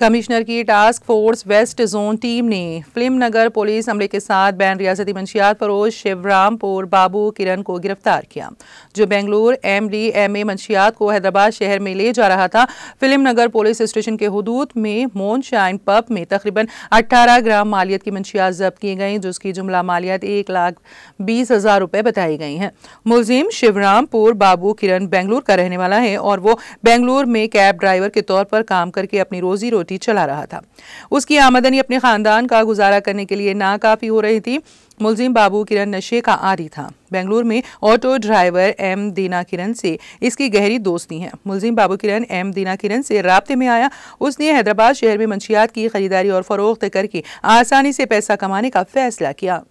commissioner की task force west zone team ने Film Nagar police अमले के साथ बैन रियासती मंशियात फरोज शिवरामपुर बाबू किरण को गिरफ्तार किया जो Bengaluru M D M A मंशियात को हैदराबाद शहर में ले जा रहा था फिल्म नगर पुलिस स्टेशन के हदूद में मोन शाइन पब में तकरीबन 18 ग्राम मालियत की मंशियात जब्त की गई जिसकी जुमला मालियत एक लाख बीस हज़ार रुपये बताई गई हैं मुलजिम शिवरामपुर बाबू किरण बेंगलुरु का रहने वाला है और वो बेंगलुरु में कैब ड्राइवर के तौर पर काम करके अपनी रोजी रोटी रोटी चला रहा था उसकी आमदनी अपने ख़ानदान का गुजारा करने के लिए नाकाफी हो रही थी मुलजिम बाबू किरण नशे का आरी था बेंगलुरु में auto driver M Deena Kiran से इसकी गहरी दोस्ती है मुलजिम बाबू किरण एम दीना किरण से रबते में आया उसने हैदराबाद शहर में मंशियात की खरीदारी और फरोख्त करके आसानी से पैसा कमाने का फैसला किया